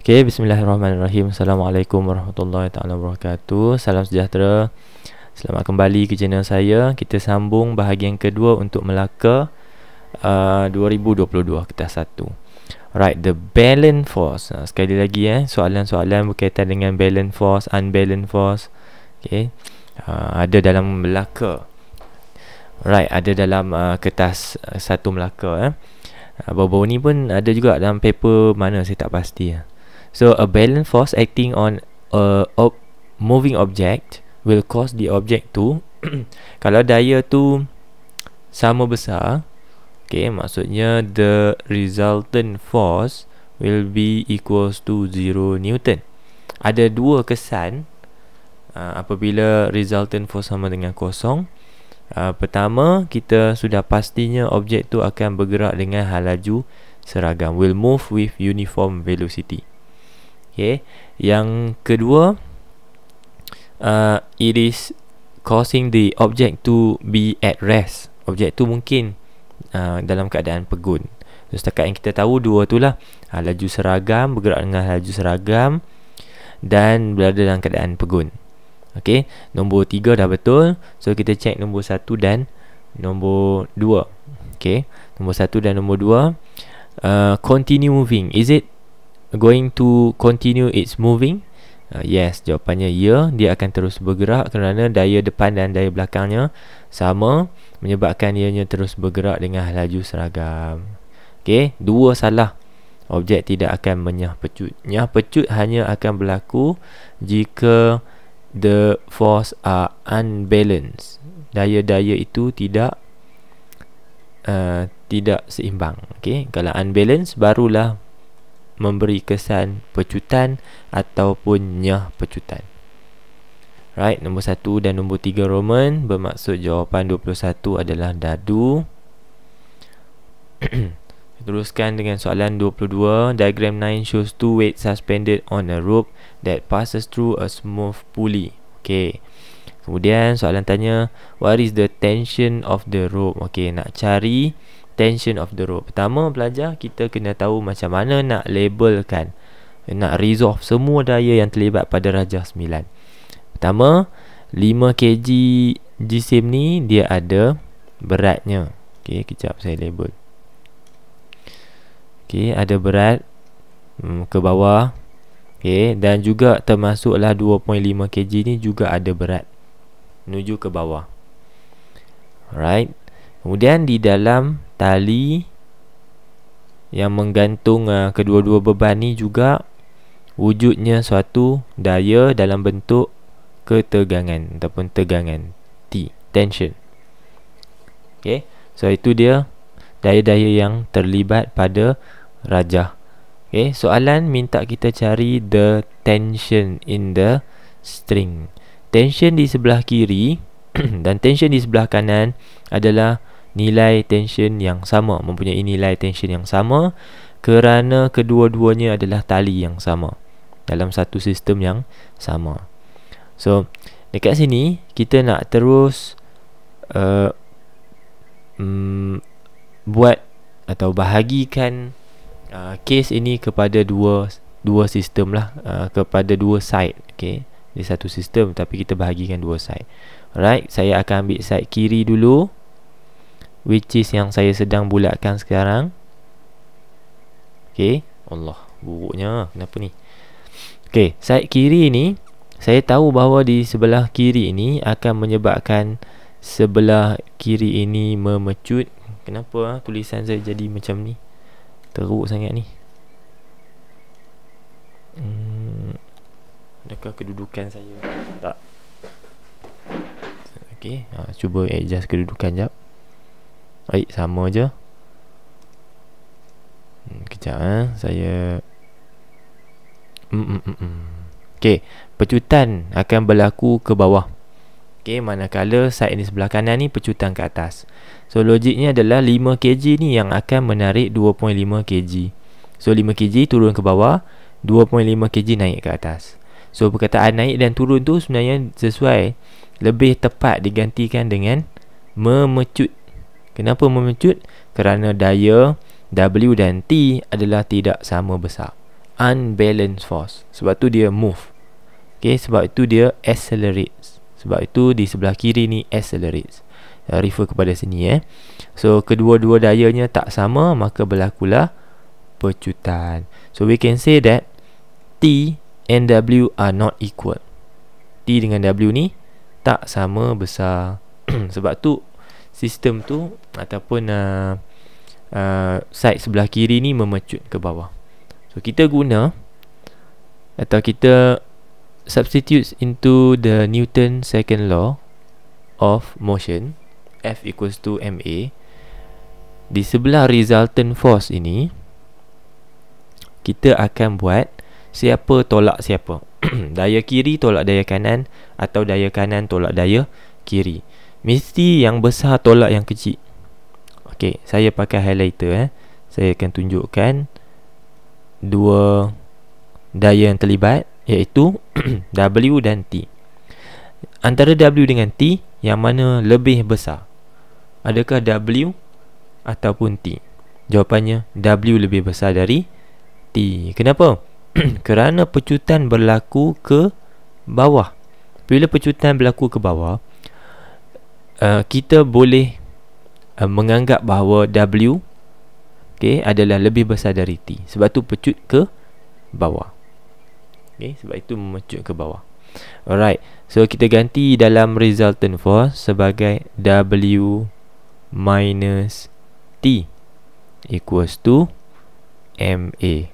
Okay, Bismillahirrahmanirrahim Assalamualaikum warahmatullahi taala wabarakatuh Salam sejahtera Selamat kembali ke channel saya Kita sambung bahagian kedua untuk Melaka uh, 2022 kita satu Right, the balance force uh, Sekali lagi eh, soalan-soalan berkaitan dengan balance force, unbalance force Okay, uh, ada dalam Melaka Right, ada dalam uh, kertas uh, satu Melaka eh. Uh, baru ni pun ada juga dalam paper mana saya tak pasti eh. So a balance force acting on a ob- moving object will cause the object to kalau daya tu sama besar, okay, maksudnya the resultant force will be equals to 0 Newton. Ada dua kesan uh, apabila resultant force sama dengan kosong. Uh, pertama, kita sudah pastinya objek tu akan bergerak dengan halaju seragam. Will move with uniform velocity okay. Yang kedua uh, It is causing the object to be at rest Objek tu mungkin uh, dalam keadaan pegun so, Setakat yang kita tahu dua tu lah uh, Laju seragam, bergerak dengan laju seragam Dan berada dalam keadaan pegun Okay, nombor tiga dah betul So kita check nombor satu dan nombor dua Okay, nombor satu dan nombor dua uh, Continue moving, is it going to continue its moving? Uh, yes, jawapannya ya, dia akan terus bergerak kerana daya depan dan daya belakangnya sama menyebabkan ianya terus bergerak dengan laju seragam. Okey, dua salah. Objek tidak akan menyah pecut. Nyah pecut hanya akan berlaku jika the force are unbalanced. Daya-daya itu tidak uh, tidak seimbang. Okey, kalau unbalanced barulah memberi kesan pecutan ataupun nyah pecutan. Right, nombor 1 dan nombor 3 Roman bermaksud jawapan 21 adalah dadu. Teruskan dengan soalan 22. Diagram 9 shows two weights suspended on a rope that passes through a smooth pulley. Okay. Kemudian soalan tanya, what is the tension of the rope? Okay, nak cari tension of the rope Pertama pelajar kita kena tahu macam mana nak labelkan Nak resolve semua daya yang terlibat pada Raja 9 Pertama 5 kg jisim ni dia ada beratnya Okay kejap saya label Okay ada berat hmm, ke bawah Okay dan juga termasuklah 2.5 kg ni juga ada berat Menuju ke bawah Alright Kemudian di dalam tali yang menggantung uh, kedua-dua beban ni juga wujudnya suatu daya dalam bentuk ketegangan ataupun tegangan T tension. Okey, so itu dia daya-daya yang terlibat pada rajah. Okey, soalan minta kita cari the tension in the string. Tension di sebelah kiri dan tension di sebelah kanan adalah nilai tension yang sama mempunyai nilai tension yang sama kerana kedua-duanya adalah tali yang sama dalam satu sistem yang sama so dekat sini kita nak terus uh, mm, buat atau bahagikan case uh, ini kepada dua dua sistem lah uh, kepada dua side okay di satu sistem tapi kita bahagikan dua side alright saya akan ambil side kiri dulu which is yang saya sedang bulatkan sekarang Okay Allah buruknya kenapa ni Okay side kiri ni saya tahu bahawa di sebelah kiri ini akan menyebabkan sebelah kiri ini memecut kenapa ah, tulisan saya jadi macam ni teruk sangat ni hmm. adakah kedudukan saya tak Okay, ha, cuba adjust kedudukan jap Baik, sama je hmm, Kejap eh Saya hmm, hmm, hmm, hmm. Okay Pecutan akan berlaku ke bawah Okay, manakala side ni sebelah kanan ni Pecutan ke atas So, logiknya adalah 5 kg ni yang akan menarik 2.5 kg So, 5 kg turun ke bawah 2.5 kg naik ke atas So, perkataan naik dan turun tu sebenarnya sesuai Lebih tepat digantikan dengan Memecut Kenapa memecut? Kerana daya W dan T adalah tidak sama besar. Unbalanced force. Sebab tu dia move. Okay, sebab itu dia accelerates. Sebab itu di sebelah kiri ni accelerates. Uh, refer kepada sini eh. So, kedua-dua dayanya tak sama, maka berlakulah pecutan. So, we can say that T and W are not equal. T dengan W ni tak sama besar. sebab tu sistem tu ataupun uh, uh, side sebelah kiri ni memecut ke bawah. So kita guna atau kita substitutes into the Newton second law of motion F equals to ma di sebelah resultant force ini kita akan buat siapa tolak siapa daya kiri tolak daya kanan atau daya kanan tolak daya kiri Mesti yang besar tolak yang kecil Ok saya pakai highlighter eh. Saya akan tunjukkan Dua Daya yang terlibat Iaitu W dan T Antara W dengan T Yang mana lebih besar Adakah W Ataupun T Jawapannya W lebih besar dari T Kenapa? Kerana pecutan berlaku ke bawah Bila pecutan berlaku ke bawah Uh, kita boleh uh, menganggap bahawa W okay, adalah lebih besar dari T. Sebab tu pecut ke bawah. Okay, sebab itu memecut ke bawah. Alright. So kita ganti dalam resultant force sebagai W minus T equals to MA.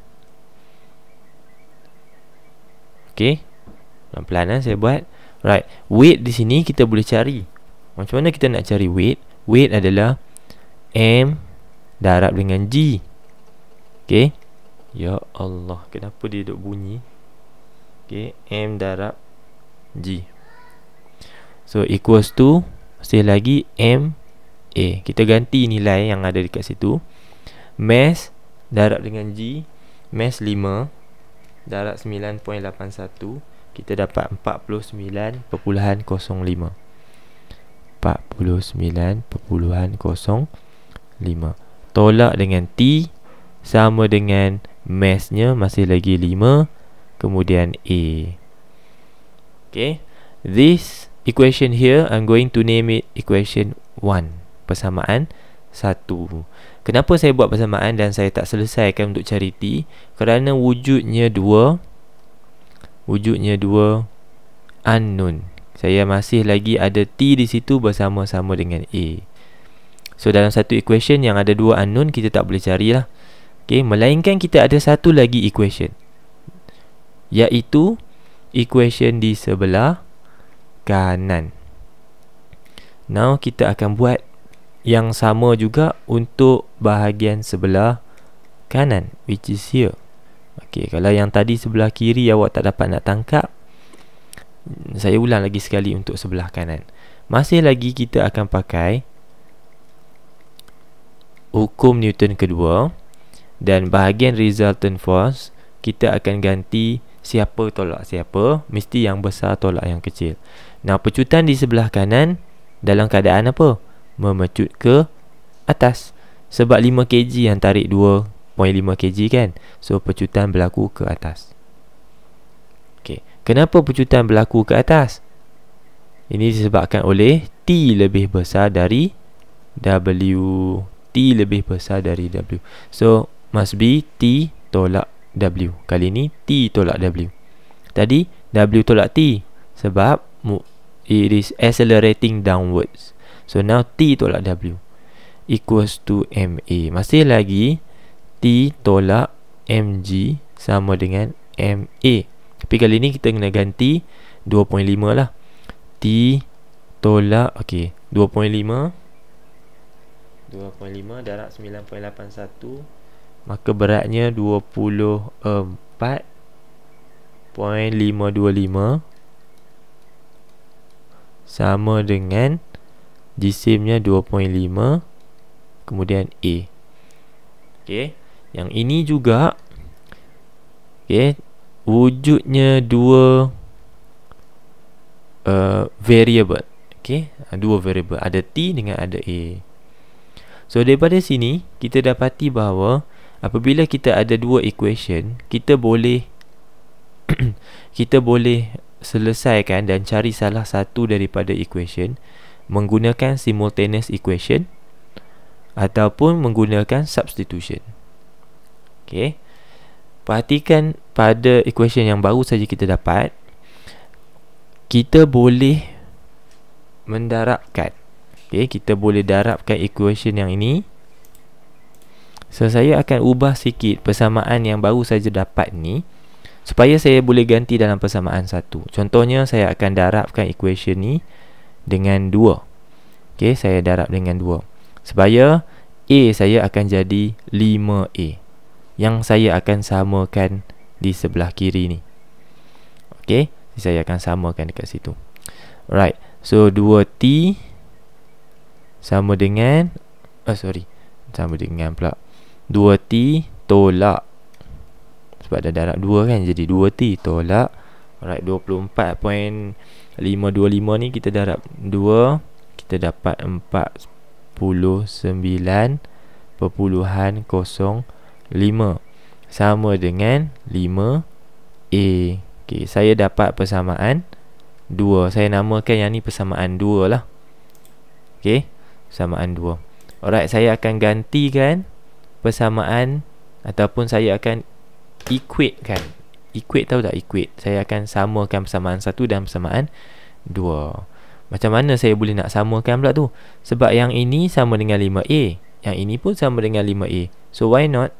Okay. Pelan-pelan lah saya buat. Right, weight di sini kita boleh cari macam mana kita nak cari weight? Weight adalah M darab dengan G. Okay. Ya Allah, kenapa dia duk bunyi? Okay. M darab G. So, equals to masih lagi M A. Kita ganti nilai yang ada dekat situ. Mass darab dengan G. Mass 5 darab 9.81 kita dapat 49.05 49.05 Tolak dengan T Sama dengan massnya masih lagi 5 Kemudian A Okay This equation here I'm going to name it equation 1 Persamaan 1 Kenapa saya buat persamaan dan saya tak selesaikan untuk cari T Kerana wujudnya 2 Wujudnya 2 Unknown saya masih lagi ada T di situ bersama-sama dengan A So dalam satu equation yang ada dua unknown kita tak boleh carilah okay, Melainkan kita ada satu lagi equation Iaitu equation di sebelah kanan Now kita akan buat yang sama juga untuk bahagian sebelah kanan Which is here Okay, kalau yang tadi sebelah kiri awak tak dapat nak tangkap saya ulang lagi sekali untuk sebelah kanan masih lagi kita akan pakai hukum Newton kedua dan bahagian resultant force kita akan ganti siapa tolak siapa mesti yang besar tolak yang kecil nah pecutan di sebelah kanan dalam keadaan apa memecut ke atas sebab 5 kg yang tarik 2.5 kg kan so pecutan berlaku ke atas Kenapa pecutan berlaku ke atas? Ini disebabkan oleh T lebih besar dari W T lebih besar dari W So, must be T tolak W Kali ini T tolak W Tadi, W tolak T Sebab it is accelerating downwards So, now T tolak W Equals to MA Masih lagi T tolak MG Sama dengan MA tapi kali ni kita kena ganti 2.5 lah T tolak Ok 2.5 2.5 darab 9.81 Maka beratnya 24.525 Sama dengan Jisimnya 2.5 Kemudian A Ok Yang ini juga Ok wujudnya dua uh, variable okey uh, dua variable ada t dengan ada a so daripada sini kita dapati bahawa apabila kita ada dua equation kita boleh kita boleh selesaikan dan cari salah satu daripada equation menggunakan simultaneous equation ataupun menggunakan substitution okey perhatikan pada equation yang baru saja kita dapat kita boleh mendarabkan okay, kita boleh darabkan equation yang ini so saya akan ubah sikit persamaan yang baru saja dapat ni supaya saya boleh ganti dalam persamaan satu contohnya saya akan darabkan equation ni dengan 2 okay, saya darab dengan 2 supaya A saya akan jadi 5A yang saya akan samakan di sebelah kiri ni ok saya akan samakan dekat situ alright so 2T sama dengan oh sorry sama dengan pula 2T tolak sebab ada darab 2 kan jadi 2T tolak alright 24.525 ni kita darab 2 kita dapat 4 puluh sembilan perpuluhan kosong 5 sama dengan 5 A okay, saya dapat persamaan 2 saya namakan yang ni persamaan 2 lah ok persamaan 2 alright saya akan gantikan persamaan ataupun saya akan equate kan equate tahu tak equate saya akan samakan persamaan 1 dan persamaan 2 macam mana saya boleh nak samakan pula tu sebab yang ini sama dengan 5A yang ini pun sama dengan 5A so why not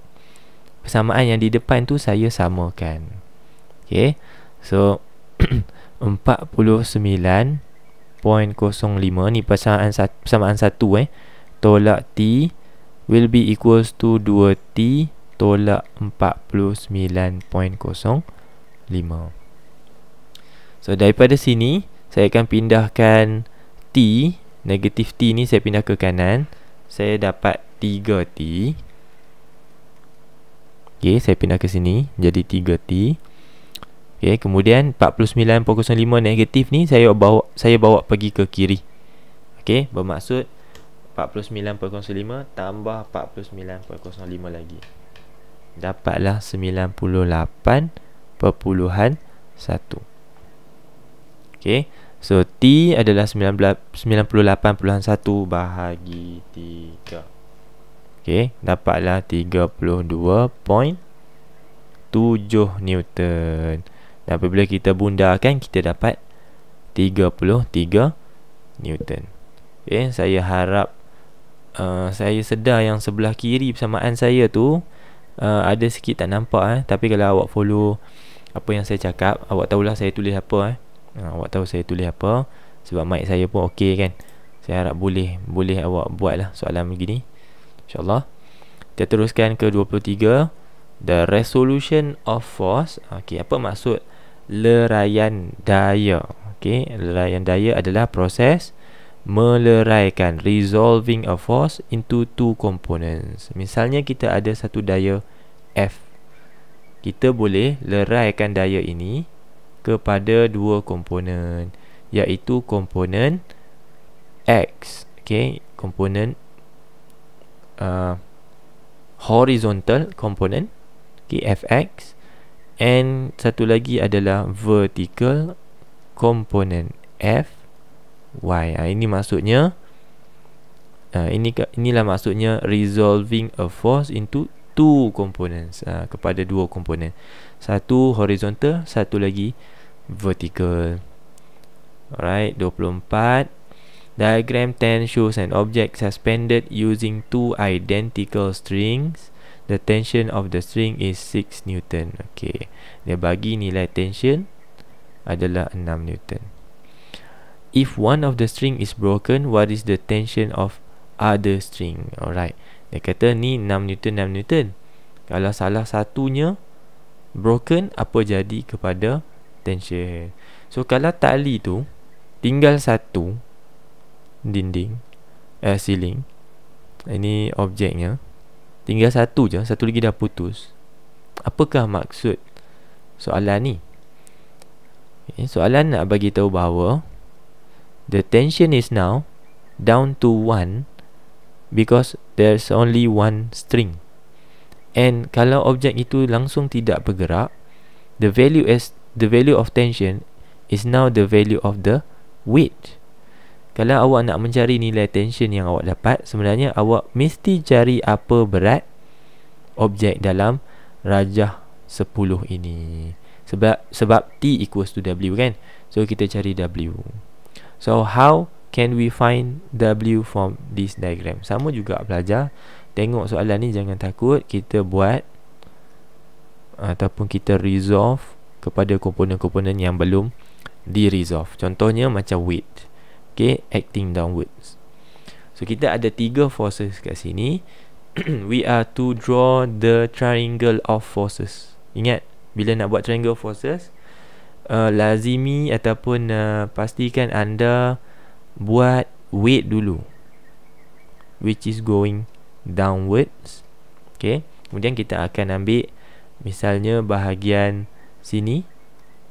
persamaan yang di depan tu saya samakan. Okay. So, 49.05 ni persamaan, persamaan satu eh. Tolak T will be equals to 2T tolak 49.05. So, daripada sini, saya akan pindahkan T, negatif T ni saya pindah ke kanan. Saya dapat 3T. Okey, saya pindah ke sini jadi 3T. Okey, kemudian 49.05 negatif ni saya bawa saya bawa pergi ke kiri. Okey, bermaksud 49.05 tambah 49.05 lagi. Dapatlah 98.1. Okey. So T adalah 98.1 bahagi 3. Okey, dapatlah 32.7 Newton. Dan apabila kita bundarkan, kita dapat 33 Newton. Okey, saya harap uh, saya sedar yang sebelah kiri persamaan saya tu uh, ada sikit tak nampak eh, tapi kalau awak follow apa yang saya cakap, awak tahulah saya tulis apa eh. Uh, awak tahu saya tulis apa sebab mic saya pun okey kan. Saya harap boleh boleh awak buatlah soalan begini. InsyaAllah Kita teruskan ke 23 The resolution of force Okey, apa maksud Leraian daya Okey, leraian daya adalah proses Meleraikan Resolving a force into two components Misalnya kita ada satu daya F Kita boleh leraikan daya ini Kepada dua komponen Iaitu komponen X Okey, komponen uh, horizontal component okay, fx and satu lagi adalah vertical component fy uh, ah, ini maksudnya uh, ini inilah maksudnya resolving a force into two components uh, kepada dua komponen satu horizontal satu lagi vertical alright 24 Diagram 10 shows an object suspended using two identical strings. The tension of the string is 6 newton. Okay. Dia bagi nilai tension adalah 6 newton. If one of the string is broken, what is the tension of other string? Alright. Dia kata ni 6 newton, 6 newton. Kalau salah satunya broken, apa jadi kepada tension? So, kalau tali tu tinggal satu, dinding eh ceiling ini objeknya tinggal satu je satu lagi dah putus apakah maksud soalan ni okay, eh, soalan nak bagi tahu bahawa the tension is now down to one because there's only one string and kalau objek itu langsung tidak bergerak the value as the value of tension is now the value of the weight kalau awak nak mencari nilai tension yang awak dapat, sebenarnya awak mesti cari apa berat objek dalam rajah 10 ini. Sebab sebab T equals to W kan? So kita cari W. So how can we find W from this diagram? Sama juga belajar. Tengok soalan ni jangan takut, kita buat ataupun kita resolve kepada komponen-komponen yang belum di resolve. Contohnya macam weight okay acting downwards so kita ada tiga forces kat sini we are to draw the triangle of forces ingat bila nak buat triangle forces uh, lazimi ataupun uh, pastikan anda buat weight dulu which is going downwards okay kemudian kita akan ambil misalnya bahagian sini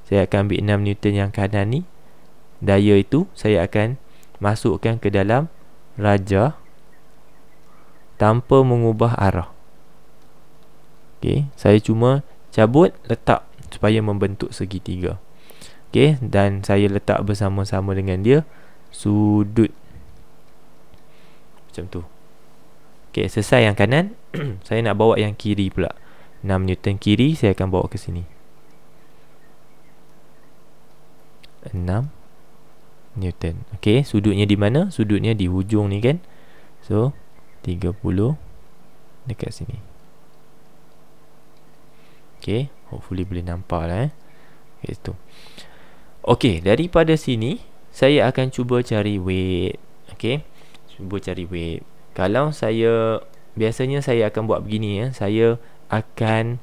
saya akan ambil 6 newton yang kanan ni daya itu saya akan masukkan ke dalam raja tanpa mengubah arah. Okey, saya cuma cabut letak supaya membentuk segitiga. Okey, dan saya letak bersama-sama dengan dia sudut macam tu. Okey, selesai yang kanan, saya nak bawa yang kiri pula. 6 Newton kiri saya akan bawa ke sini. 6 Newton. Okey, sudutnya di mana? Sudutnya di hujung ni kan. So 30 dekat sini. Okey, hopefully boleh nampak lah eh. Okay, itu. Okey, daripada sini saya akan cuba cari weight. Okey. Cuba cari weight. Kalau saya biasanya saya akan buat begini ya. Eh. Saya akan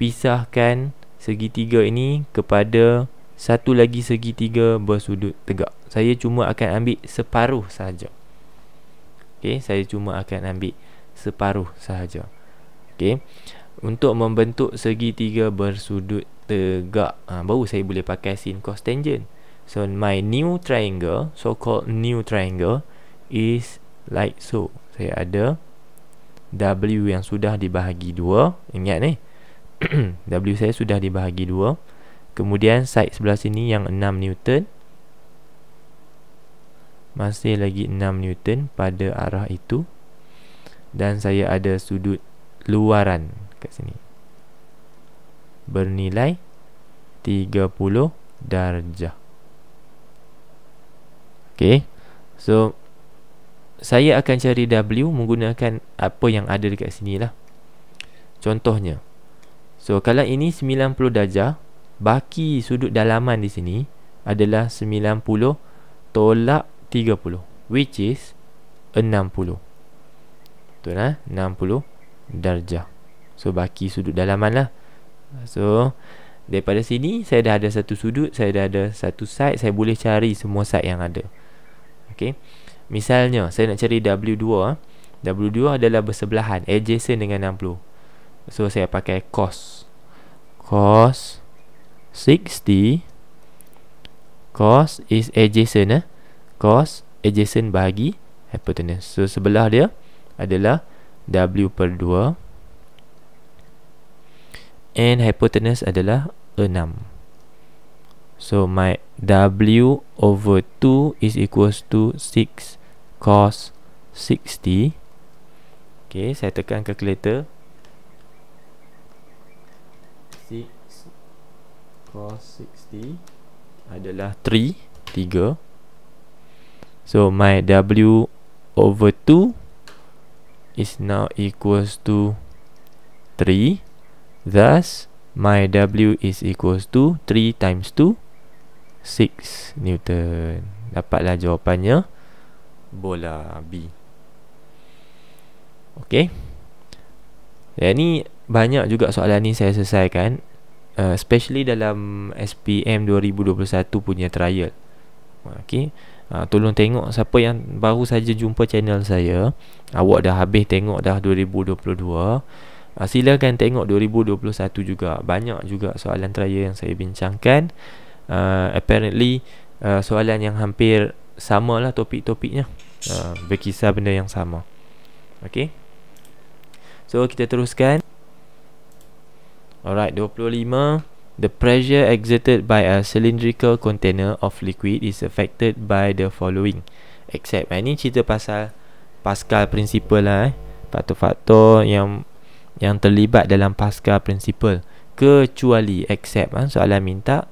pisahkan segitiga ini kepada satu lagi segitiga bersudut tegak. Saya cuma akan ambil separuh sahaja. Okay, saya cuma akan ambil separuh sahaja. Okay, Untuk membentuk segitiga bersudut tegak, ha, baru saya boleh pakai sin cos tangent. So my new triangle, so called new triangle is like so. Saya ada W yang sudah dibahagi 2. Ingat ni. Eh? w saya sudah dibahagi 2. Kemudian side sebelah sini yang 6 newton Masih lagi 6 newton pada arah itu Dan saya ada sudut luaran kat sini Bernilai 30 darjah Okay So Saya akan cari W menggunakan apa yang ada dekat sini lah Contohnya So kalau ini 90 darjah baki sudut dalaman di sini adalah 90 tolak 30 which is 60 betul lah eh? 60 darjah so baki sudut dalaman lah so daripada sini saya dah ada satu sudut saya dah ada satu side saya boleh cari semua side yang ada Okay. misalnya saya nak cari W2 ha? W2 adalah bersebelahan adjacent dengan 60 so saya pakai cos cos 60 60 cos is adjacent eh cos adjacent bagi hypotenuse so sebelah dia adalah w per 2 and hypotenuse adalah 6 so my w over 2 is equals to 6 cos 60 Okay, saya tekan calculator 60 adalah 3 3 so my w over 2 is now equals to 3 thus my w is equals to 3 times 2 6 newton dapatlah jawapannya bola b okey ya ni banyak juga soalan ni saya selesaikan uh, especially dalam SPM 2021 punya trial. Okey. Uh, tolong tengok siapa yang baru saja jumpa channel saya. Awak dah habis tengok dah 2022. Uh, silakan tengok 2021 juga. Banyak juga soalan trial yang saya bincangkan. Uh, apparently uh, soalan yang hampir sama lah topik-topiknya. Uh, berkisar benda yang sama. okay? So kita teruskan Alright, 25. The pressure exerted by a cylindrical container of liquid is affected by the following. Except, ini eh, cerita pasal Pascal Principle lah eh. Faktor-faktor yang yang terlibat dalam Pascal Principle. Kecuali, except lah. Soalan minta.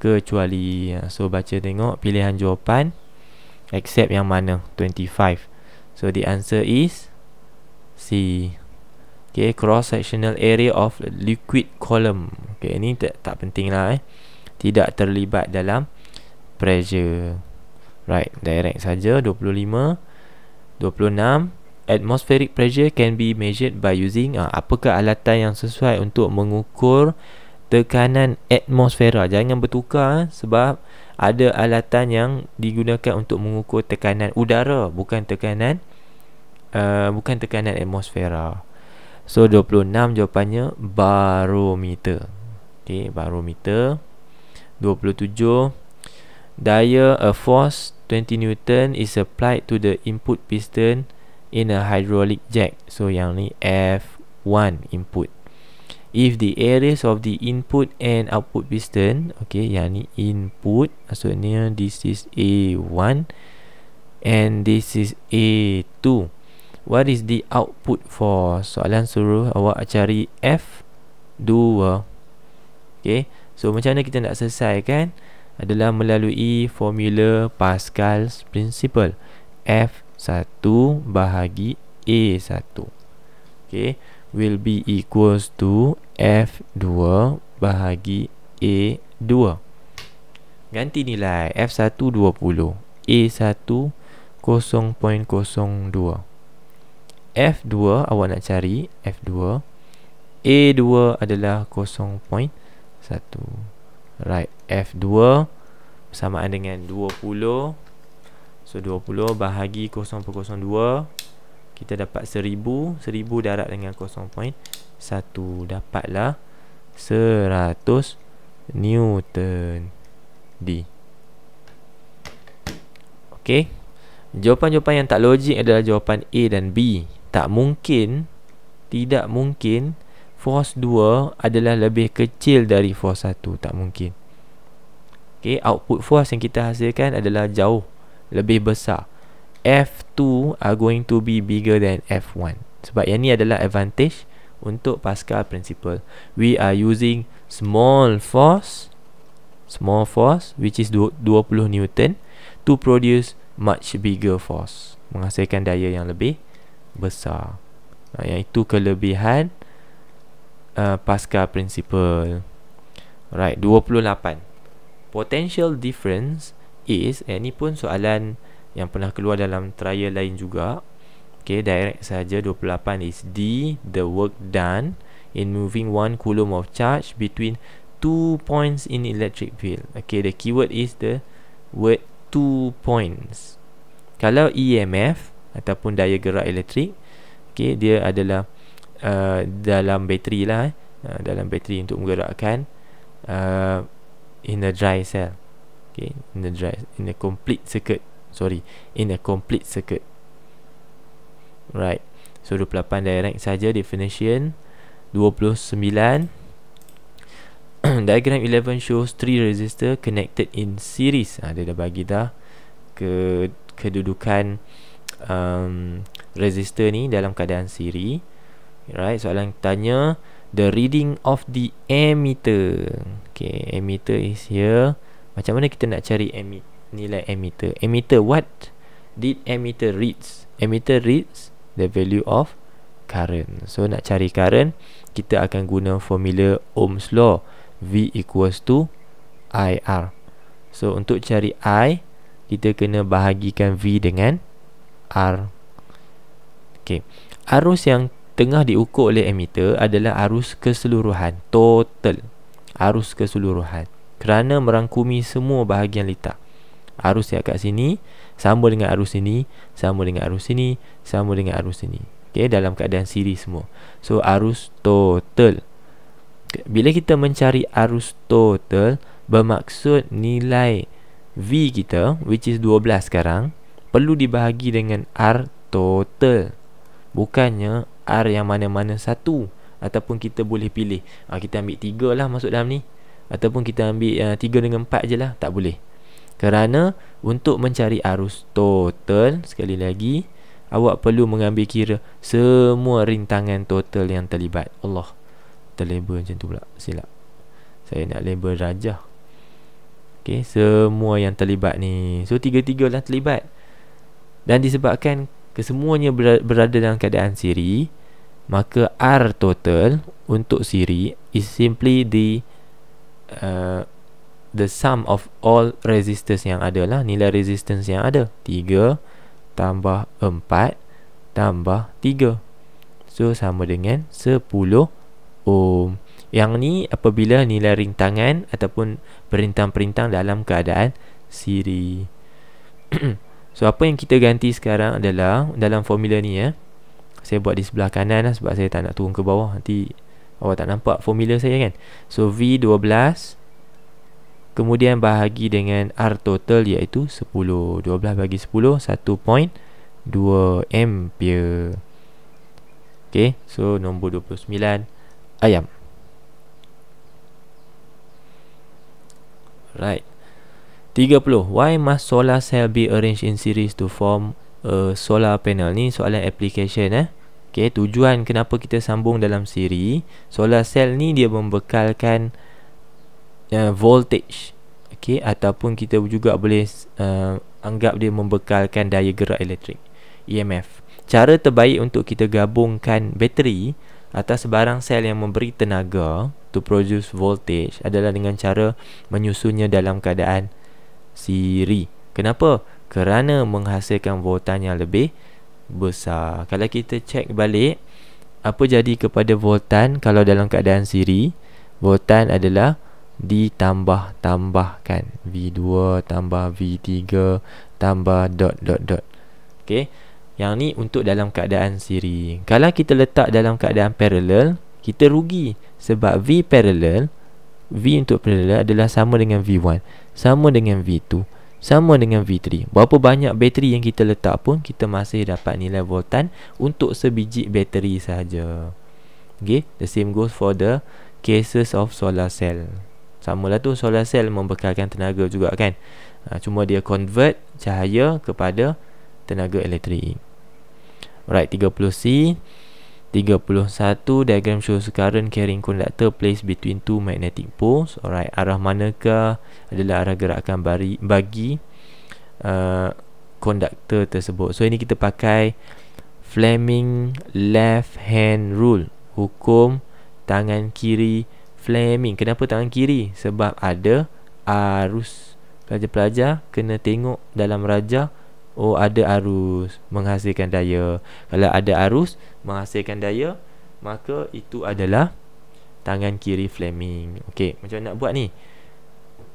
Kecuali. Eh, so, baca tengok pilihan jawapan. Except yang mana? 25. So, the answer is C okay, cross sectional area of liquid column okay, ini tak, tak penting lah eh. tidak terlibat dalam pressure right direct saja 25 26 atmospheric pressure can be measured by using uh, apakah alatan yang sesuai untuk mengukur tekanan atmosfera jangan bertukar eh, sebab ada alatan yang digunakan untuk mengukur tekanan udara bukan tekanan uh, bukan tekanan atmosfera So 26 jawapannya barometer. Okey, barometer. 27 daya a force 20 Newton is applied to the input piston in a hydraulic jack. So yang ni F1 input. If the areas of the input and output piston, okey, yang ni input, maksudnya this is A1 and this is A2. What is the output for Soalan suruh awak cari F2 Okay So macam mana kita nak selesaikan Adalah melalui formula Pascal's principle F1 bahagi A1 Okay Will be equals to F2 bahagi A2 Ganti nilai F1 20 A1 0.02 F2 awak nak cari F2 A2 adalah 0.1 Right F2 Persamaan dengan 20 So 20 bahagi 0.02 Kita dapat 1000 1000 darat dengan 0.1 Dapatlah 100 Newton D Okay Jawapan-jawapan yang tak logik adalah jawapan A dan B tak mungkin tidak mungkin force 2 adalah lebih kecil dari force 1 tak mungkin Okay, output force yang kita hasilkan adalah jauh lebih besar F2 are going to be bigger than F1 sebab yang ni adalah advantage untuk Pascal principle we are using small force small force which is 20 newton to produce much bigger force menghasilkan daya yang lebih besar ha, yang itu kelebihan uh, pasca prinsipal, alright 28 potential difference is eh, ni pun soalan yang pernah keluar dalam trial lain juga Okay, direct saja 28 is D, the work done in moving one coulomb of charge between two points in electric field. Okay, the keyword is the word two points. Kalau EMF, ataupun daya gerak elektrik okey dia adalah uh, dalam bateri lah eh. uh, dalam bateri untuk menggerakkan uh, in the dry cell okey in the dry in the complete circuit sorry in the complete circuit right so 28 direct saja definition 29 Diagram 11 shows three resistor connected in series. Ha, dia dah bagi dah ke, kedudukan um, resistor ni dalam keadaan siri right soalan tanya the reading of the emitter okay emitter is here macam mana kita nak cari emit nilai emitter emitter what did emitter reads emitter reads the value of current so nak cari current kita akan guna formula ohms law v equals to ir so untuk cari i kita kena bahagikan v dengan R. okay. Arus yang tengah diukur oleh emitter adalah arus keseluruhan, total. Arus keseluruhan kerana merangkumi semua bahagian litar. Arus yang kat sini sama dengan arus ini, sama dengan arus ini, sama dengan arus ini. Okay, dalam keadaan siri semua. So arus total. Bila kita mencari arus total bermaksud nilai V kita which is 12 sekarang perlu dibahagi dengan R total Bukannya R yang mana-mana satu Ataupun kita boleh pilih ha, Kita ambil tiga lah masuk dalam ni Ataupun kita ambil uh, tiga dengan empat je lah Tak boleh Kerana untuk mencari arus total Sekali lagi Awak perlu mengambil kira Semua rintangan total yang terlibat Allah Terlabel macam tu pula Silap Saya nak label rajah Okay Semua yang terlibat ni So tiga-tiga lah terlibat dan disebabkan kesemuanya berada dalam keadaan siri maka r total untuk siri is simply the uh, the sum of all resistors yang ada lah nilai resistance yang ada 3 tambah 4 tambah 3 so sama dengan 10 ohm yang ni apabila nilai rintangan ataupun perintang-perintang dalam keadaan siri So apa yang kita ganti sekarang adalah dalam formula ni ya. Eh, saya buat di sebelah kanan lah sebab saya tak nak turun ke bawah nanti awak tak nampak formula saya kan. So V12 kemudian bahagi dengan R total iaitu 10. 12 bagi 10 1.2 ampere. Okey, so nombor 29 ayam. Right. 30. Why must solar cell be arranged in series to form a solar panel? Ni soalan application eh. Okay, tujuan kenapa kita sambung dalam siri. Solar cell ni dia membekalkan uh, voltage. Okay, ataupun kita juga boleh uh, anggap dia membekalkan daya gerak elektrik. EMF. Cara terbaik untuk kita gabungkan bateri atas sebarang sel yang memberi tenaga to produce voltage adalah dengan cara menyusunnya dalam keadaan siri. Kenapa? Kerana menghasilkan voltan yang lebih besar. Kalau kita cek balik, apa jadi kepada voltan kalau dalam keadaan siri? Voltan adalah ditambah-tambahkan. V2 tambah V3 tambah dot dot dot. Okay. Yang ni untuk dalam keadaan siri. Kalau kita letak dalam keadaan paralel, kita rugi. Sebab V paralel, V untuk paralel adalah sama dengan V1 Sama dengan V2 Sama dengan V3 Berapa banyak bateri yang kita letak pun Kita masih dapat nilai voltan Untuk sebiji bateri sahaja Okay The same goes for the Cases of solar cell Sama lah tu solar cell membekalkan tenaga juga kan ha, Cuma dia convert cahaya kepada tenaga elektrik Alright 30C 31 diagram shows current carrying conductor placed between two magnetic poles alright arah manakah adalah arah gerakan bari, bagi konduktor uh, tersebut so ini kita pakai Fleming left hand rule hukum tangan kiri Fleming kenapa tangan kiri sebab ada arus pelajar-pelajar kena tengok dalam raja. Oh ada arus menghasilkan daya Kalau ada arus menghasilkan daya Maka itu adalah tangan kiri Fleming Okey, macam nak buat ni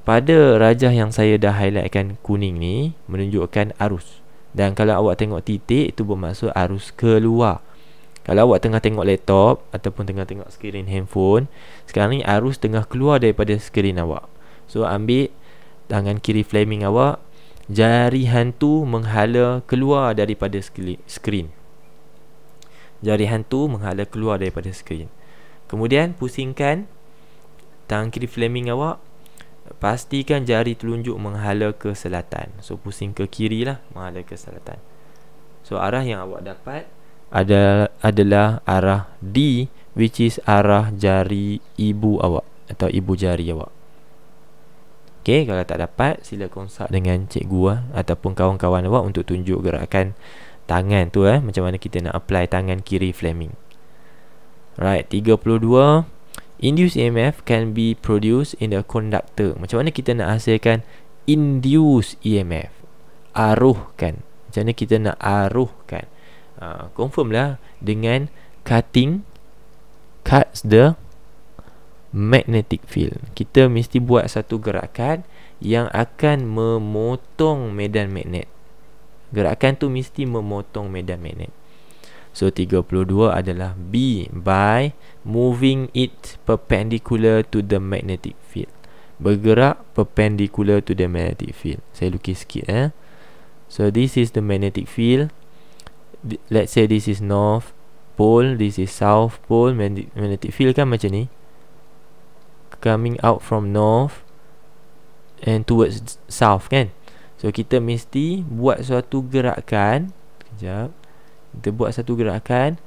Pada rajah yang saya dah highlightkan kuning ni Menunjukkan arus Dan kalau awak tengok titik itu bermaksud arus keluar Kalau awak tengah tengok laptop Ataupun tengah tengok skrin handphone Sekarang ni arus tengah keluar daripada skrin awak So ambil tangan kiri Fleming awak Jari hantu menghala keluar daripada skrin. Jari hantu menghala keluar daripada skrin. Kemudian pusingkan tangan kiri flaming awak. Pastikan jari telunjuk menghala ke selatan. So pusing ke kiri lah, menghala ke selatan. So arah yang awak dapat adalah adalah arah D which is arah jari ibu awak atau ibu jari awak. Okay, kalau tak dapat sila konsak dengan cikgu lah, ataupun kawan-kawan awak untuk tunjuk gerakan tangan tu eh macam mana kita nak apply tangan kiri Fleming. Right, 32. Induced EMF can be produced in the conductor. Macam mana kita nak hasilkan induced EMF? Aruhkan. Macam mana kita nak aruhkan? Uh, confirm lah dengan cutting cuts the magnetic field. Kita mesti buat satu gerakan yang akan memotong medan magnet. Gerakan tu mesti memotong medan magnet. So 32 adalah B by moving it perpendicular to the magnetic field. Bergerak perpendicular to the magnetic field. Saya lukis sikit eh. So this is the magnetic field. Let's say this is north pole, this is south pole. Magnetic field kan macam ni coming out from north and towards south kan so kita mesti buat suatu gerakan kejap kita buat satu gerakan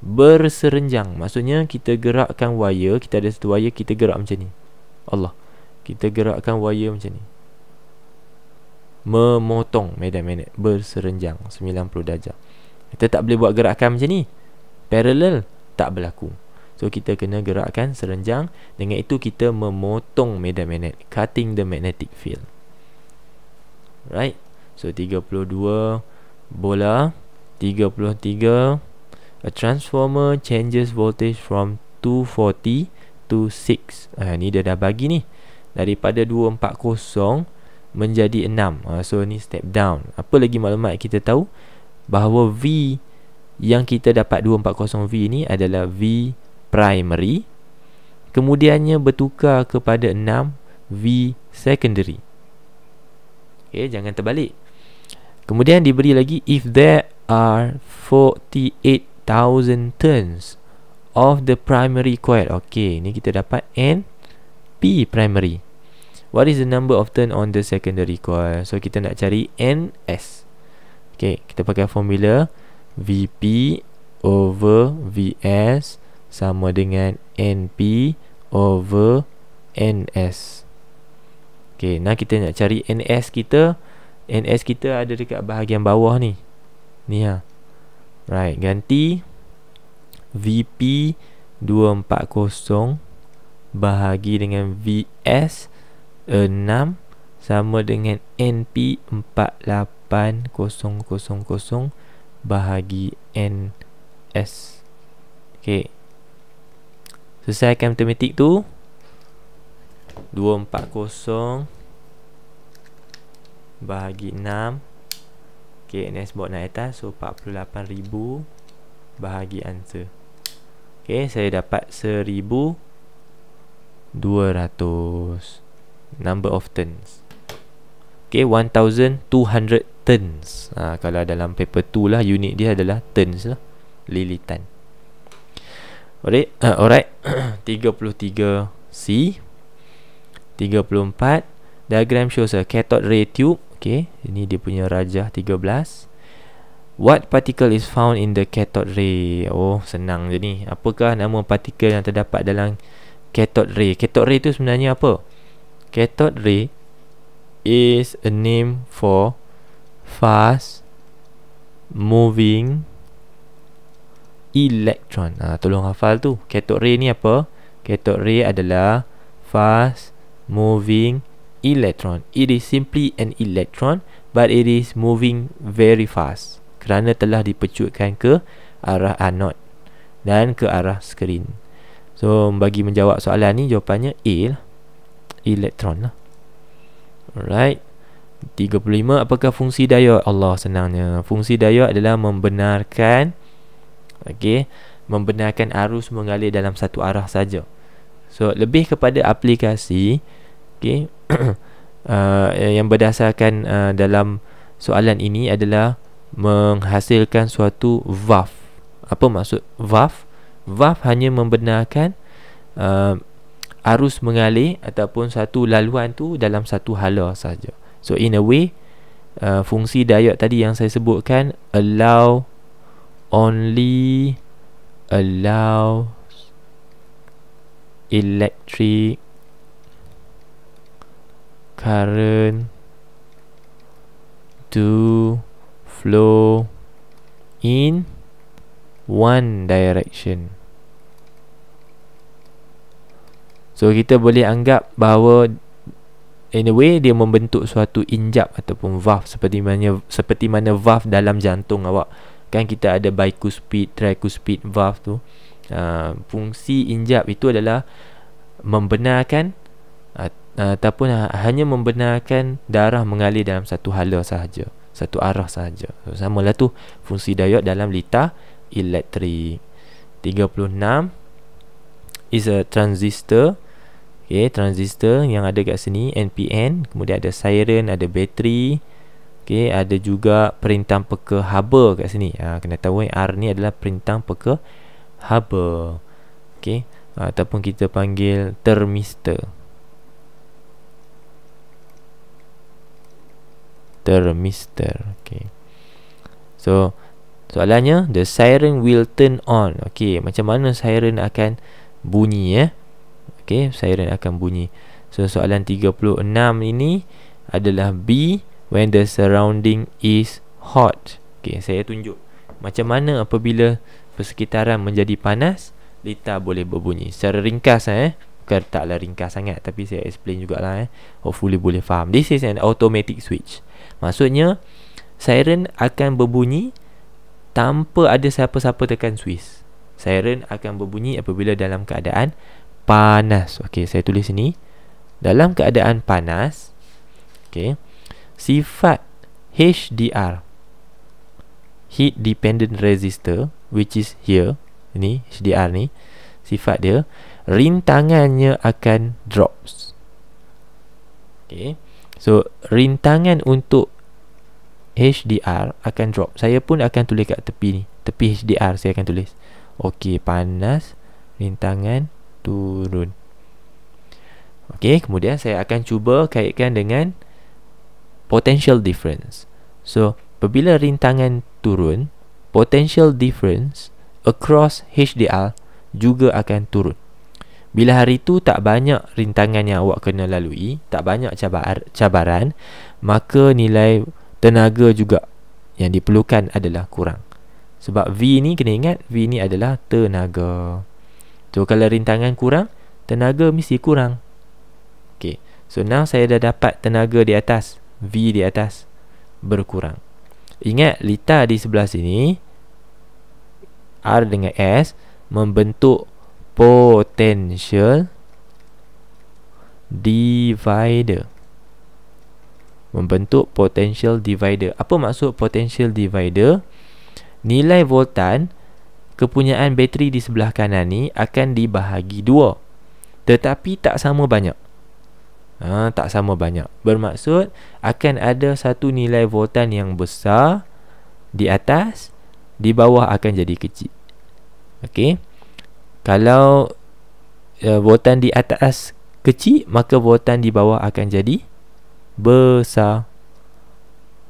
berserenjang maksudnya kita gerakkan wire kita ada satu wire kita gerak macam ni Allah kita gerakkan wire macam ni memotong medan magnet berserenjang 90 darjah kita tak boleh buat gerakan macam ni parallel tak berlaku So kita kena gerakkan serenjang dengan itu kita memotong medan magnet, cutting the magnetic field. Right? So 32 bola 33 a transformer changes voltage from 240 to 6. Ah ha, ni dia dah bagi ni. Daripada 240 menjadi 6 ah, so ni step down apa lagi maklumat kita tahu bahawa V yang kita dapat 240V ni adalah V primary kemudiannya bertukar kepada 6 V secondary okay, jangan terbalik kemudian diberi lagi if there are 48,000 turns of the primary coil ok, ni kita dapat N P primary what is the number of turn on the secondary coil so kita nak cari N S ok, kita pakai formula V P over V S sama dengan NP over NS. Okey, nah kita nak cari NS kita. NS kita ada dekat bahagian bawah ni. Ni ha. Right, ganti VP 240 bahagi dengan VS 6 sama dengan NP 48000 bahagi NS. Okey. Selesaikan matematik tu 240 Bahagi 6 Okay next buat naik atas So 48,000 Bahagi answer Okay saya dapat 1,200 Number of turns Okay 1,200 turns ha, Kalau dalam paper 2 lah Unit dia adalah turns lah Lilitan 1,200 Eh, alright, uh, alright. 33C 34 Diagram shows a cathode ray tube Okay, ini dia punya rajah 13 What particle is found in the cathode ray? Oh, senang je ni Apakah nama partikel yang terdapat dalam cathode ray? Cathode ray tu sebenarnya apa? Cathode ray is a name for fast moving elektron. Ha, ah, tolong hafal tu. Kathode ray ni apa? Kathode ray adalah fast moving electron. It is simply an electron but it is moving very fast kerana telah dipecutkan ke arah anode dan ke arah skrin. So bagi menjawab soalan ni jawapannya A lah. Elektron lah. Alright. 35 apakah fungsi diode? Allah senangnya. Fungsi diode adalah membenarkan okey membenarkan arus mengalir dalam satu arah saja so lebih kepada aplikasi okey uh, yang berdasarkan uh, dalam soalan ini adalah menghasilkan suatu vaf apa maksud vaf vaf hanya membenarkan uh, arus mengalir ataupun satu laluan tu dalam satu hala saja so in a way Uh, fungsi diode tadi yang saya sebutkan allow only allows electric current to flow in one direction. So kita boleh anggap bahawa in a way dia membentuk suatu injap ataupun valve seperti mana seperti mana valve dalam jantung awak kan kita ada bicuspid, tricuspid valve tu. Uh, fungsi injap itu adalah membenarkan uh, ataupun uh, hanya membenarkan darah mengalir dalam satu hala sahaja, satu arah sahaja. So, Sama lah tu fungsi diode dalam litar elektrik. 36 is a transistor. Okay, transistor yang ada kat sini NPN, kemudian ada siren, ada bateri, Okey, ada juga perintang peka haba kat sini. Ha, kena tahu yang eh, R ni adalah perintang peka haba. Okey, ha, ataupun kita panggil termister. Termister. Okey. So, soalannya the siren will turn on. Okey, macam mana siren akan bunyi ya? Eh? Okey, siren akan bunyi. So, soalan 36 ini adalah B when the surrounding is hot. okay, saya tunjuk. Macam mana apabila persekitaran menjadi panas, lita boleh berbunyi. Secara ringkas eh. Bukan taklah ringkas sangat tapi saya explain jugalah eh. Hopefully boleh faham. This is an automatic switch. Maksudnya siren akan berbunyi tanpa ada siapa-siapa tekan switch. Siren akan berbunyi apabila dalam keadaan panas. Okay, saya tulis sini. Dalam keadaan panas, Okay sifat HDR heat dependent resistor which is here ni HDR ni sifat dia rintangannya akan drops okay so rintangan untuk HDR akan drop saya pun akan tulis kat tepi ni tepi HDR saya akan tulis okay panas rintangan turun okay kemudian saya akan cuba kaitkan dengan potential difference. So, apabila rintangan turun, potential difference across HDL juga akan turun. Bila hari itu tak banyak rintangan yang awak kena lalui, tak banyak cabar cabaran, maka nilai tenaga juga yang diperlukan adalah kurang. Sebab V ni kena ingat, V ni adalah tenaga. So, kalau rintangan kurang, tenaga mesti kurang. Okay. So, now saya dah dapat tenaga di atas V di atas berkurang. Ingat lita di sebelah sini R dengan S membentuk potential divider. Membentuk potential divider. Apa maksud potential divider? Nilai voltan kepunyaan bateri di sebelah kanan ni akan dibahagi dua. Tetapi tak sama banyak ha, Tak sama banyak Bermaksud akan ada satu nilai voltan yang besar Di atas Di bawah akan jadi kecil Okey Kalau uh, ya, voltan di atas kecil Maka voltan di bawah akan jadi besar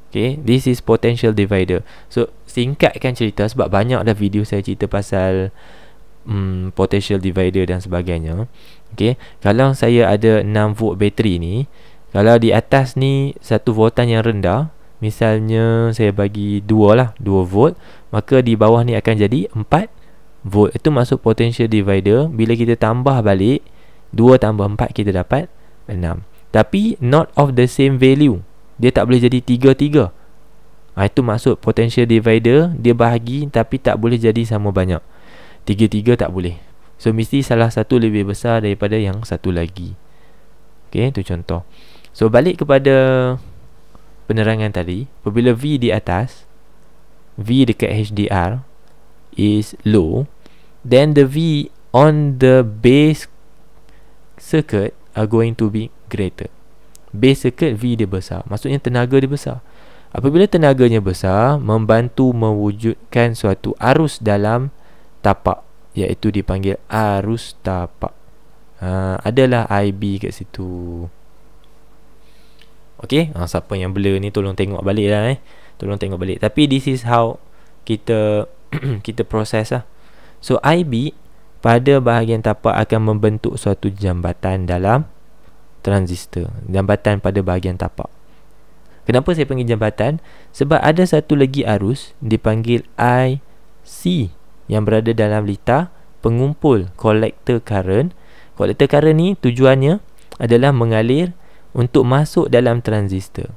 Okay, this is potential divider So, singkatkan cerita Sebab banyak dah video saya cerita pasal um, potential divider dan sebagainya okey kalau saya ada 6 volt bateri ni kalau di atas ni satu voltan yang rendah misalnya saya bagi 2 lah 2 volt maka di bawah ni akan jadi 4 volt itu masuk potential divider bila kita tambah balik 2 tambah 4 kita dapat 6 tapi not of the same value dia tak boleh jadi 3 3 Ha, itu maksud potential divider dia bahagi tapi tak boleh jadi sama banyak. Tiga-tiga tak boleh So mesti salah satu lebih besar daripada yang satu lagi Okay, tu contoh So balik kepada penerangan tadi Apabila V di atas V dekat HDR is low Then the V on the base circuit are going to be greater Base circuit V dia besar Maksudnya tenaga dia besar Apabila tenaganya besar Membantu mewujudkan suatu arus dalam tapak iaitu dipanggil arus tapak uh, adalah IB kat situ Okay uh, ha, siapa yang blur ni tolong tengok balik lah eh tolong tengok balik tapi this is how kita kita proses lah so IB pada bahagian tapak akan membentuk suatu jambatan dalam transistor jambatan pada bahagian tapak kenapa saya panggil jambatan sebab ada satu lagi arus dipanggil IC yang berada dalam lita pengumpul collector current. Collector current ni tujuannya adalah mengalir untuk masuk dalam transistor.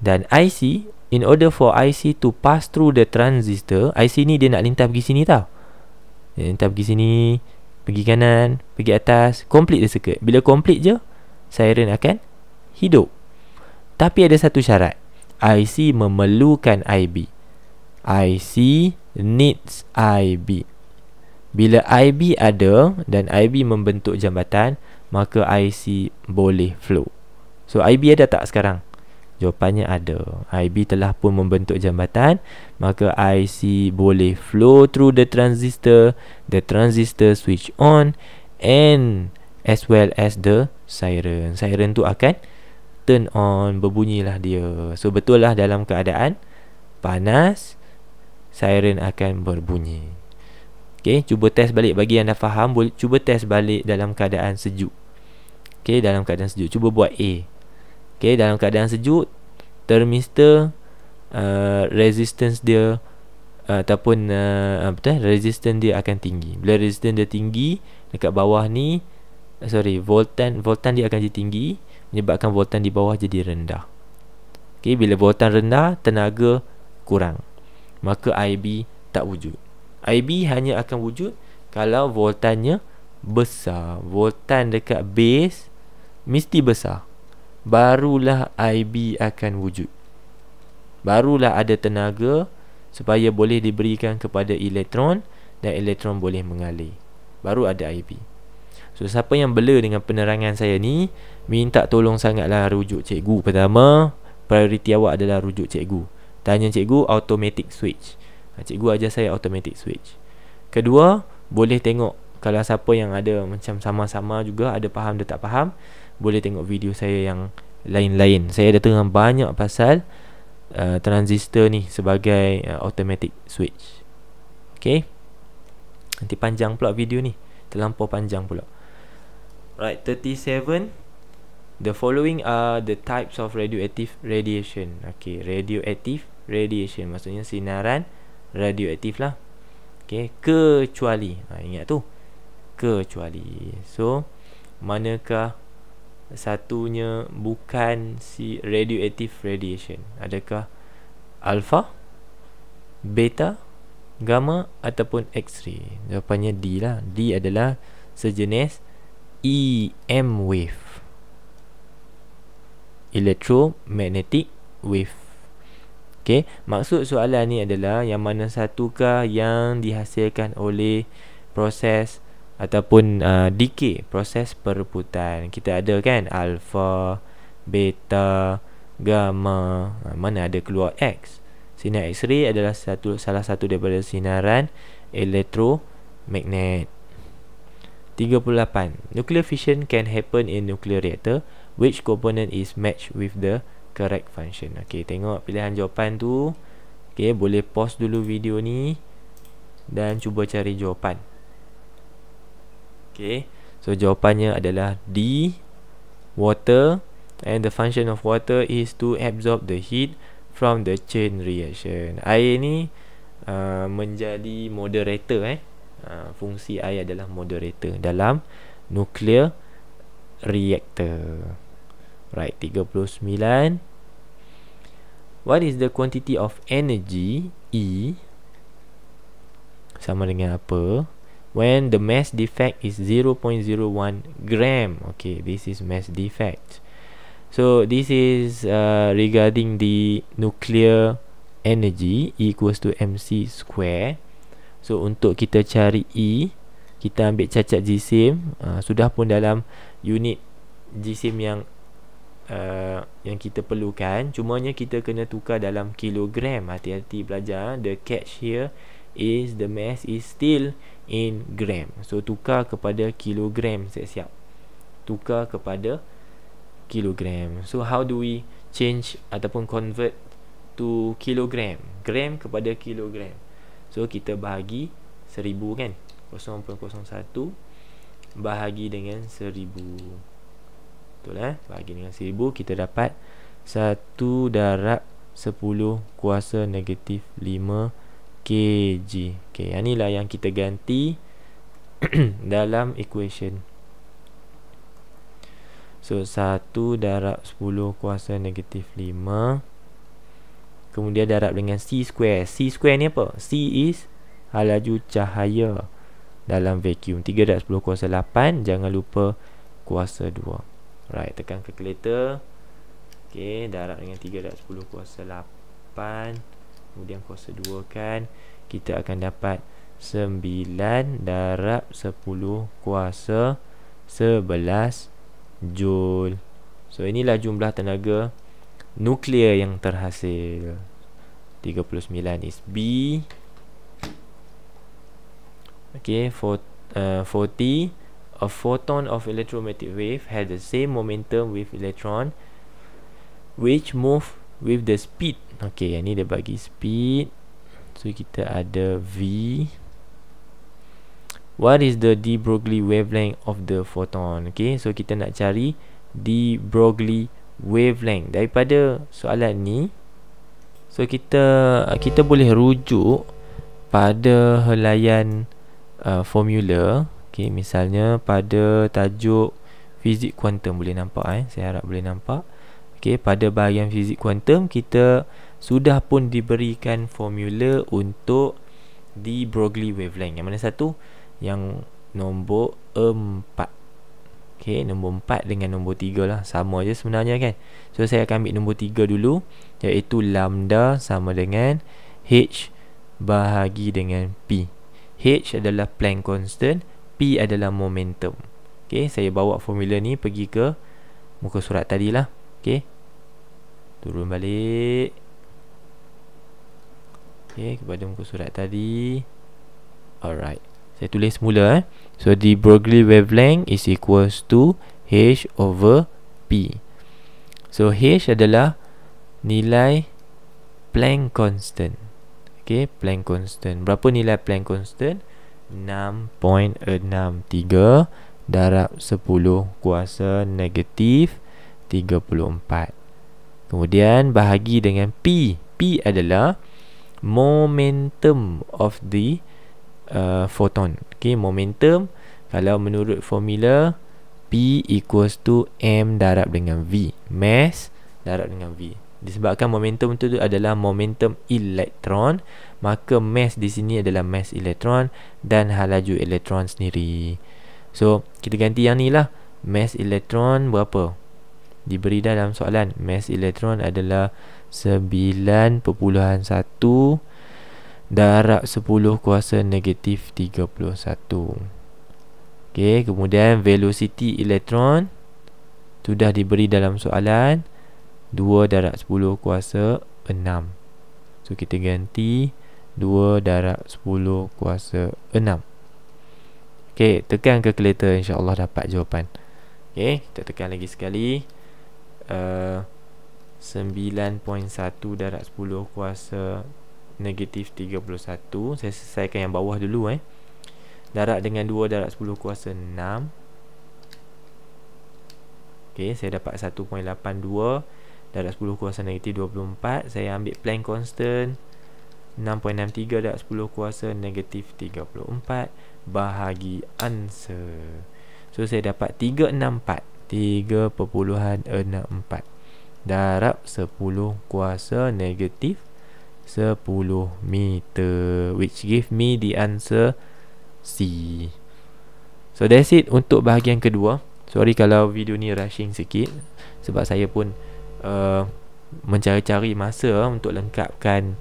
Dan IC, in order for IC to pass through the transistor, IC ni dia nak lintas pergi sini tau. Dia lintas pergi sini, pergi kanan, pergi atas, complete the circuit. Bila complete je, siren akan hidup. Tapi ada satu syarat. IC memerlukan IB. IC needs IB. Bila IB ada dan IB membentuk jambatan, maka IC boleh flow. So IB ada tak sekarang? Jawapannya ada. IB telah pun membentuk jambatan, maka IC boleh flow through the transistor, the transistor switch on and as well as the siren. Siren tu akan turn on, berbunyilah dia. So betul lah dalam keadaan panas, siren akan berbunyi. Okay, cuba test balik bagi yang faham, boleh cuba test balik dalam keadaan sejuk. Okay, dalam keadaan sejuk cuba buat A. Okay, dalam keadaan sejuk termistor uh, resistance dia uh, ataupun uh, apa tah eh, resistance dia akan tinggi. Bila resistance dia tinggi dekat bawah ni uh, sorry, voltan voltan dia akan jadi tinggi menyebabkan voltan di bawah jadi rendah. Okay, bila voltan rendah tenaga kurang maka IB tak wujud. IB hanya akan wujud kalau voltannya besar. Voltan dekat base mesti besar. Barulah IB akan wujud. Barulah ada tenaga supaya boleh diberikan kepada elektron dan elektron boleh mengalir. Baru ada IB. So siapa yang blur dengan penerangan saya ni, minta tolong sangatlah rujuk cikgu pertama. Prioriti awak adalah rujuk cikgu. Tanya cikgu automatic switch ha, Cikgu ajar saya automatic switch Kedua Boleh tengok Kalau siapa yang ada Macam sama-sama juga Ada faham dia tak faham Boleh tengok video saya yang Lain-lain Saya ada tengah banyak pasal uh, Transistor ni Sebagai uh, automatic switch Okay Nanti panjang pula video ni Terlampau panjang pula Right 37 The following are the types of radioactive radiation Okay radioactive radiation maksudnya sinaran radioaktif lah okay. kecuali ha, ingat tu kecuali so manakah satunya bukan si radioaktif radiation adakah alpha beta gamma ataupun x-ray jawapannya D lah D adalah sejenis EM wave electromagnetic wave Okey, maksud soalan ni adalah yang mana satukah yang dihasilkan oleh proses ataupun uh, decay, proses perputaran Kita ada kan alpha, beta, gamma. Ha, mana ada keluar X? Sinar X-ray adalah satu salah satu daripada sinaran elektromagnet. 38. Nuclear fission can happen in nuclear reactor which component is matched with the correct function Okay, tengok pilihan jawapan tu Okay, boleh pause dulu video ni Dan cuba cari jawapan Okay, so jawapannya adalah D Water And the function of water is to absorb the heat From the chain reaction Air ni uh, menjadi moderator eh Uh, fungsi air adalah moderator dalam nuclear reactor right 39 what is the quantity of energy E sama dengan apa when the mass defect is 0.01 gram okay this is mass defect so this is uh, regarding the nuclear energy E equals to mc square so untuk kita cari E kita ambil cacat jisim uh, sudah pun dalam unit jisim yang uh, yang kita perlukan cumanya kita kena tukar dalam kilogram hati-hati belajar eh. the catch here is the mass is still in gram so tukar kepada kilogram saya siap tukar kepada kilogram so how do we change ataupun convert to kilogram gram kepada kilogram so kita bahagi seribu kan 0.01 bahagi dengan seribu betul eh bagi dengan 1000 kita dapat satu darab sepuluh kuasa negatif lima kg ok yang ni lah yang kita ganti dalam equation so satu darab sepuluh kuasa negatif lima kemudian darab dengan c square c square ni apa? c is halaju cahaya dalam vacuum 3 darab 10 kuasa 8 jangan lupa kuasa 2 Right, tekan calculator. Okey, darab dengan 3 darab 10 kuasa 8. Kemudian kuasa 2 kan, kita akan dapat 9 darab 10 kuasa 11 joule. So inilah jumlah tenaga nuklear yang terhasil. 39 is B. Okey, 40 uh, a photon of electromagnetic wave has the same momentum with electron which move with the speed okay yang ni dia bagi speed so kita ada v what is the de broglie wavelength of the photon okay so kita nak cari de broglie wavelength daripada soalan ni so kita kita boleh rujuk pada helayan uh, formula Okey, misalnya pada tajuk fizik kuantum boleh nampak eh. Saya harap boleh nampak. Okey, pada bahagian fizik kuantum kita sudah pun diberikan formula untuk di Broglie wavelength. Yang mana satu? Yang nombor 4. Okay, nombor 4 dengan nombor 3 lah. Sama aje sebenarnya kan. So saya akan ambil nombor 3 dulu iaitu lambda sama dengan h bahagi dengan p. H adalah Planck constant P adalah momentum. Okey, saya bawa formula ni pergi ke muka surat tadi lah. Okey. Turun balik. Okey, kepada muka surat tadi. Alright. Saya tulis semula eh. So the Broglie wavelength is equals to h over p. So h adalah nilai Planck constant. Okey, Planck constant. Berapa nilai Planck constant? 0.1 6.63 darab 10 kuasa negatif 34 kemudian bahagi dengan P P adalah momentum of the uh, photon okay momentum kalau menurut formula P equals to M darab dengan V mass darab dengan V disebabkan momentum itu adalah momentum elektron maka mass di sini adalah mass elektron dan halaju elektron sendiri so kita ganti yang ni lah mass elektron berapa diberi dalam soalan mass elektron adalah 9.1 darab 10 kuasa negatif 31 ok kemudian velocity elektron sudah diberi dalam soalan 2 darab 10 kuasa 6 So kita ganti 2 darab 10 kuasa 6 Ok tekan ke calculator insyaAllah dapat jawapan Ok kita tekan lagi sekali uh, 9.1 darab 10 kuasa negatif 31 Saya selesaikan yang bawah dulu eh Darab dengan 2 darab 10 kuasa 6 Ok saya dapat 1.82 darab 10 kuasa darab 10 kuasa negatif 24 saya ambil plan constant 6.63 darab 10 kuasa negatif 34 bahagi answer so saya dapat 364 3.64 darab 10 kuasa negatif 10 meter which give me the answer C so that's it untuk bahagian kedua sorry kalau video ni rushing sikit sebab saya pun Uh, mencari-cari masa eh, untuk lengkapkan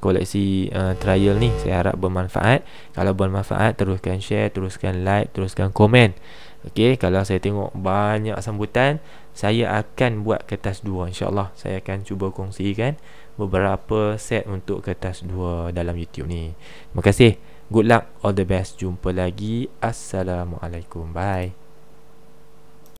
koleksi uh, trial ni saya harap bermanfaat kalau bermanfaat teruskan share teruskan like teruskan komen okey kalau saya tengok banyak sambutan saya akan buat kertas 2 insyaallah saya akan cuba kongsikan beberapa set untuk kertas 2 dalam YouTube ni terima kasih good luck all the best jumpa lagi assalamualaikum bye